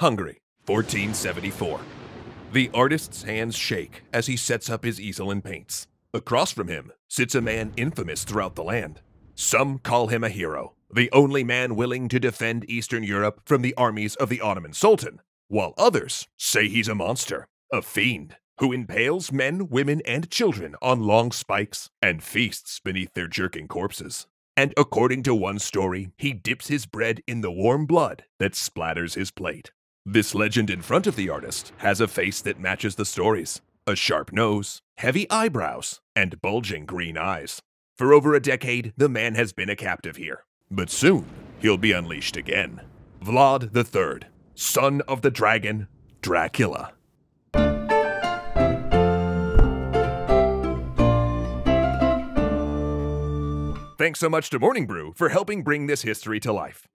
Hungary, 1474. The artist's hands shake as he sets up his easel and paints. Across from him sits a man infamous throughout the land. Some call him a hero, the only man willing to defend Eastern Europe from the armies of the Ottoman Sultan, while others say he's a monster, a fiend, who impales men, women, and children on long spikes and feasts beneath their jerking corpses. And according to one story, he dips his bread in the warm blood that splatters his plate. This legend in front of the artist has a face that matches the stories, a sharp nose, heavy eyebrows, and bulging green eyes. For over a decade, the man has been a captive here. But soon, he'll be unleashed again. Vlad III, son of the dragon, Dracula. Thanks so much to Morning Brew for helping bring this history to life.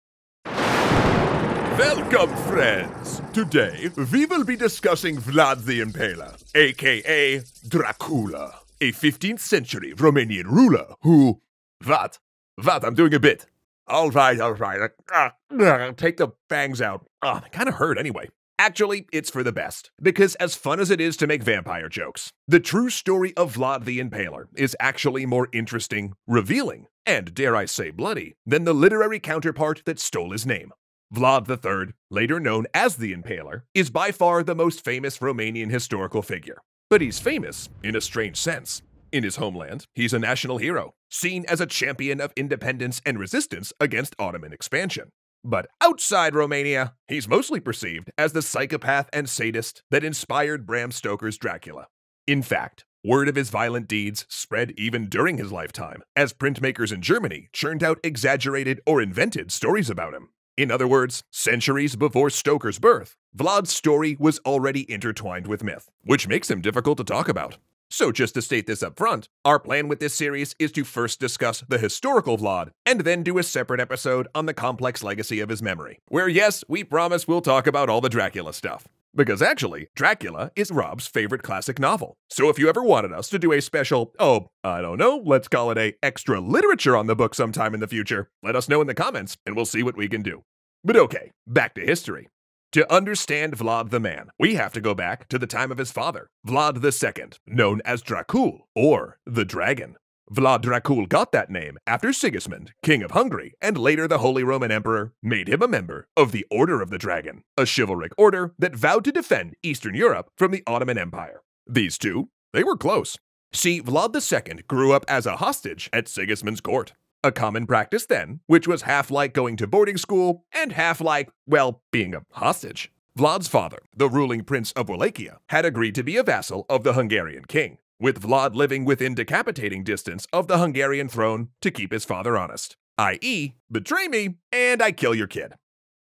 Welcome, friends! Today, we will be discussing Vlad the Impaler, aka Dracula, a 15th century Romanian ruler who. What? What? I'm doing a bit. All right, all right. Uh, uh, uh, take the fangs out. Uh, they kind of hurt anyway. Actually, it's for the best, because as fun as it is to make vampire jokes, the true story of Vlad the Impaler is actually more interesting, revealing, and dare I say bloody, than the literary counterpart that stole his name. Vlad III, later known as the Impaler, is by far the most famous Romanian historical figure. But he's famous in a strange sense. In his homeland, he's a national hero, seen as a champion of independence and resistance against Ottoman expansion. But outside Romania, he's mostly perceived as the psychopath and sadist that inspired Bram Stoker's Dracula. In fact, Word of his violent deeds spread even during his lifetime, as printmakers in Germany churned out exaggerated or invented stories about him. In other words, centuries before Stoker's birth, Vlad's story was already intertwined with myth, which makes him difficult to talk about. So just to state this up front, our plan with this series is to first discuss the historical Vlad, and then do a separate episode on the complex legacy of his memory, where yes, we promise we'll talk about all the Dracula stuff. Because actually, Dracula is Rob's favorite classic novel. So if you ever wanted us to do a special, oh, I don't know, let's call it a extra literature on the book sometime in the future, let us know in the comments and we'll see what we can do. But okay, back to history. To understand Vlad the Man, we have to go back to the time of his father, Vlad II, known as Dracul, or the Dragon. Vlad Dracul got that name after Sigismund, King of Hungary, and later the Holy Roman Emperor, made him a member of the Order of the Dragon, a chivalric order that vowed to defend Eastern Europe from the Ottoman Empire. These two, they were close. See, Vlad II grew up as a hostage at Sigismund's court a common practice then, which was half like going to boarding school and half like, well, being a hostage. Vlad's father, the ruling prince of Wallachia, had agreed to be a vassal of the Hungarian king, with Vlad living within decapitating distance of the Hungarian throne to keep his father honest, i.e., betray me and I kill your kid.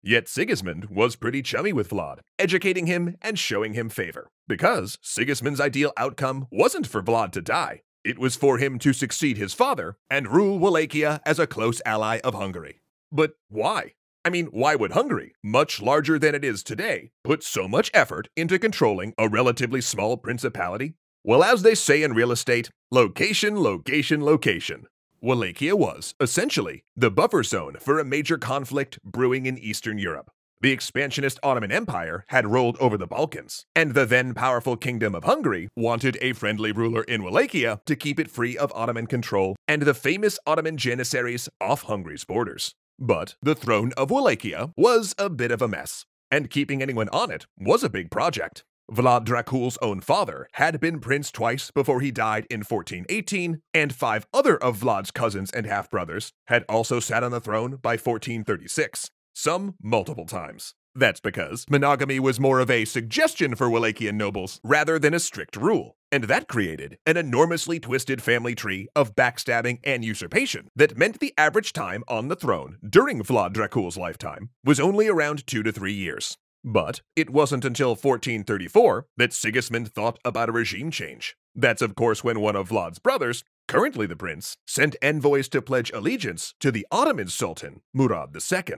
Yet Sigismund was pretty chummy with Vlad, educating him and showing him favor, because Sigismund's ideal outcome wasn't for Vlad to die, it was for him to succeed his father and rule Wallachia as a close ally of Hungary. But why? I mean, why would Hungary, much larger than it is today, put so much effort into controlling a relatively small principality? Well, as they say in real estate, location, location, location. Wallachia was, essentially, the buffer zone for a major conflict brewing in Eastern Europe. The expansionist Ottoman Empire had rolled over the Balkans, and the then powerful Kingdom of Hungary wanted a friendly ruler in Wallachia to keep it free of Ottoman control and the famous Ottoman Janissaries off Hungary's borders. But the throne of Wallachia was a bit of a mess, and keeping anyone on it was a big project. Vlad Dracul's own father had been prince twice before he died in 1418, and five other of Vlad's cousins and half brothers had also sat on the throne by 1436 some multiple times. That's because monogamy was more of a suggestion for Wallachian nobles rather than a strict rule, and that created an enormously twisted family tree of backstabbing and usurpation that meant the average time on the throne during Vlad Dracul's lifetime was only around two to three years. But it wasn't until 1434 that Sigismund thought about a regime change. That's, of course, when one of Vlad's brothers, currently the prince, sent envoys to pledge allegiance to the Ottoman Sultan, Murad II.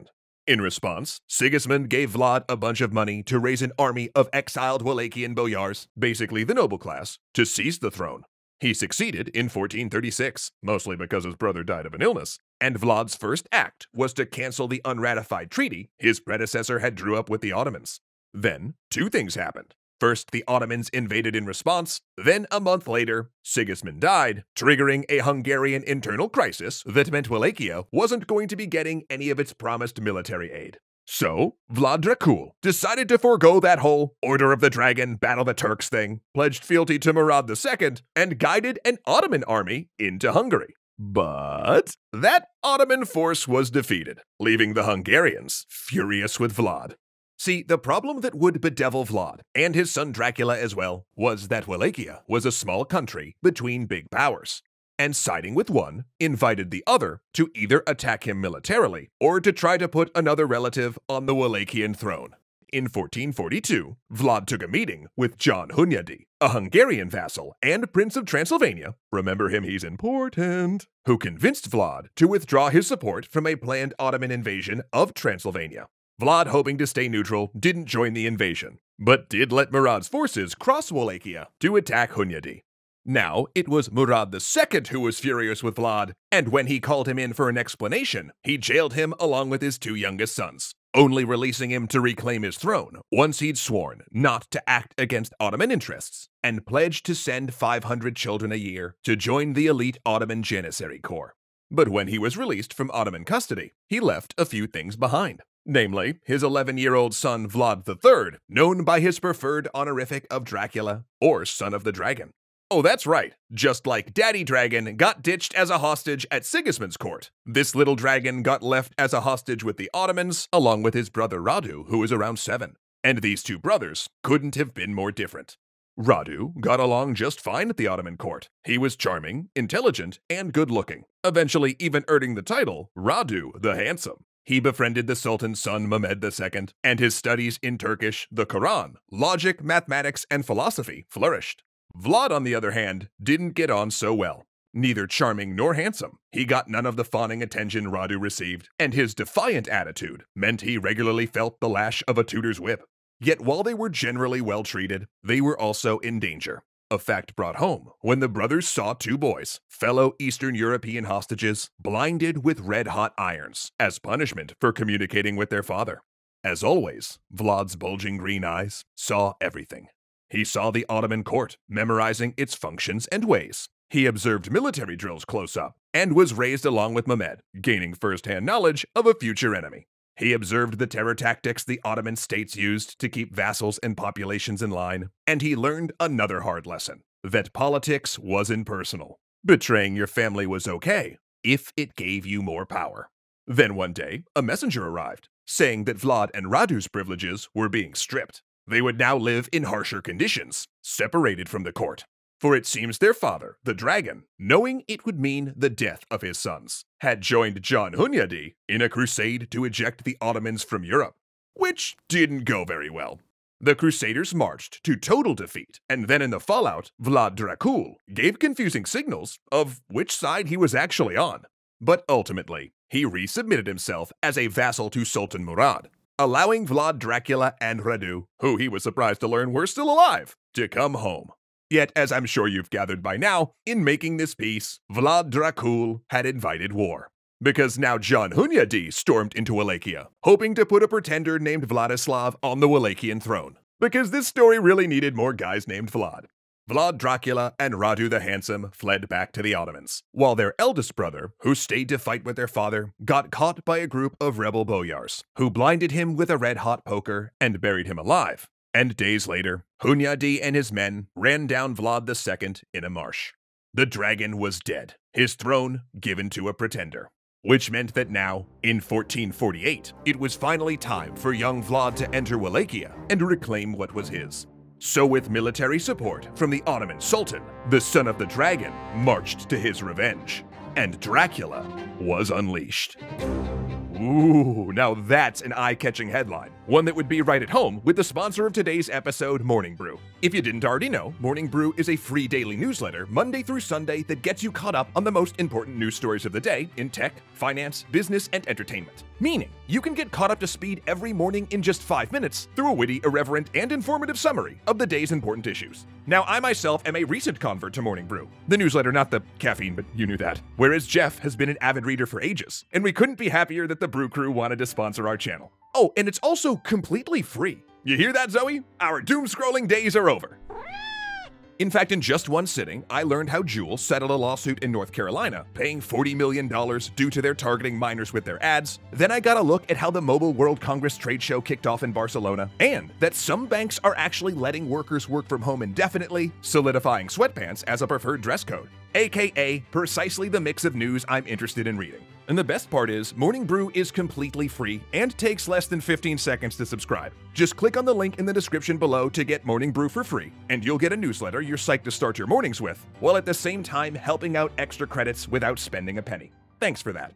In response, Sigismund gave Vlad a bunch of money to raise an army of exiled Wallachian boyars, basically the noble class, to seize the throne. He succeeded in 1436, mostly because his brother died of an illness, and Vlad's first act was to cancel the unratified treaty his predecessor had drew up with the Ottomans. Then, two things happened. First, the Ottomans invaded in response. Then, a month later, Sigismund died, triggering a Hungarian internal crisis that meant Wallachia wasn't going to be getting any of its promised military aid. So, Vlad Dracul decided to forego that whole Order of the Dragon, Battle the Turks thing, pledged fealty to Murad II, and guided an Ottoman army into Hungary. But that Ottoman force was defeated, leaving the Hungarians furious with Vlad. See, the problem that would bedevil Vlad, and his son Dracula as well, was that Wallachia was a small country between big powers, and siding with one invited the other to either attack him militarily or to try to put another relative on the Wallachian throne. In 1442, Vlad took a meeting with John Hunyadi, a Hungarian vassal and Prince of Transylvania, remember him, he's important, who convinced Vlad to withdraw his support from a planned Ottoman invasion of Transylvania. Vlad, hoping to stay neutral, didn't join the invasion, but did let Murad's forces cross Wallachia to attack Hunyadi. Now, it was Murad II who was furious with Vlad, and when he called him in for an explanation, he jailed him along with his two youngest sons, only releasing him to reclaim his throne once he'd sworn not to act against Ottoman interests and pledged to send 500 children a year to join the elite Ottoman Janissary Corps. But when he was released from Ottoman custody, he left a few things behind namely his 11 year old son Vlad III, known by his preferred honorific of Dracula or Son of the Dragon. Oh, that's right. Just like Daddy Dragon got ditched as a hostage at Sigismund's court, this little dragon got left as a hostage with the Ottomans, along with his brother Radu, who was around seven. And these two brothers couldn't have been more different. Radu got along just fine at the Ottoman court. He was charming, intelligent, and good looking, eventually, even earning the title Radu the Handsome. He befriended the Sultan's son Mehmed II, and his studies in Turkish, the Quran, logic, mathematics, and philosophy flourished. Vlad, on the other hand, didn't get on so well. Neither charming nor handsome, he got none of the fawning attention Radu received, and his defiant attitude meant he regularly felt the lash of a tutor's whip. Yet while they were generally well treated, they were also in danger a fact brought home when the brothers saw two boys, fellow Eastern European hostages, blinded with red hot irons as punishment for communicating with their father. As always, Vlad's bulging green eyes saw everything. He saw the Ottoman court, memorizing its functions and ways. He observed military drills close up and was raised along with Mehmed, gaining first hand knowledge of a future enemy. He observed the terror tactics the Ottoman states used to keep vassals and populations in line, and he learned another hard lesson that politics was impersonal. Betraying your family was okay if it gave you more power. Then one day, a messenger arrived, saying that Vlad and Radu's privileges were being stripped. They would now live in harsher conditions, separated from the court, for it seems their father, the dragon, knowing it would mean the death of his sons, had joined John Hunyadi in a crusade to eject the Ottomans from Europe, which didn't go very well. The Crusaders marched to total defeat, and then in the fallout, Vlad Dracul gave confusing signals of which side he was actually on. But ultimately, he resubmitted himself as a vassal to Sultan Murad, allowing Vlad Dracula and Radu, who he was surprised to learn were still alive, to come home. Yet, as I'm sure you've gathered by now, in making this piece, Vlad Dracul had invited war. Because now John Hunyadi stormed into Wallachia, hoping to put a pretender named Vladislav on the Wallachian throne. Because this story really needed more guys named Vlad. Vlad Dracula and Radu the Handsome fled back to the Ottomans, while their eldest brother, who stayed to fight with their father, got caught by a group of rebel boyars, who blinded him with a red hot poker and buried him alive, and days later, Hunyadi and his men ran down Vlad II in a marsh. The dragon was dead, his throne given to a pretender. Which meant that now, in 1448, it was finally time for young Vlad to enter Wallachia and reclaim what was his. So with military support from the Ottoman Sultan, the son of the dragon marched to his revenge, and Dracula was unleashed. Ooh, now that's an eye-catching headline. One that would be right at home with the sponsor of today's episode, Morning Brew. If you didn't already know, Morning Brew is a free daily newsletter, Monday through Sunday, that gets you caught up on the most important news stories of the day in tech, finance, business, and entertainment. Meaning, you can get caught up to speed every morning in just five minutes through a witty, irreverent, and informative summary of the day's important issues. Now, I myself am a recent convert to Morning Brew. The newsletter, not the caffeine, but you knew that. Whereas Jeff has been an avid reader for ages, and we couldn't be happier that the Brew Crew wanted to sponsor our channel. Oh, and it's also completely free. You hear that, Zoe? Our doom scrolling days are over. In fact, in just one sitting, I learned how Juul settled a lawsuit in North Carolina, paying $40 million due to their targeting minors with their ads. Then I got a look at how the Mobile World Congress trade show kicked off in Barcelona, and that some banks are actually letting workers work from home indefinitely, solidifying sweatpants as a preferred dress code, aka precisely the mix of news I'm interested in reading. And the best part is, Morning Brew is completely free and takes less than 15 seconds to subscribe. Just click on the link in the description below to get Morning Brew for free, and you'll get a newsletter you're psyched to start your mornings with, while at the same time helping out extra credits without spending a penny. Thanks for that.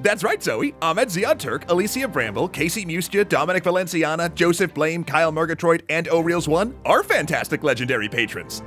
That's right, Zoe. Ahmed Ziad Turk, Alicia Bramble, Casey Mustia, Dominic Valenciana, Joseph Blame, Kyle Murgatroyd, and O'Reels One are fantastic legendary patrons.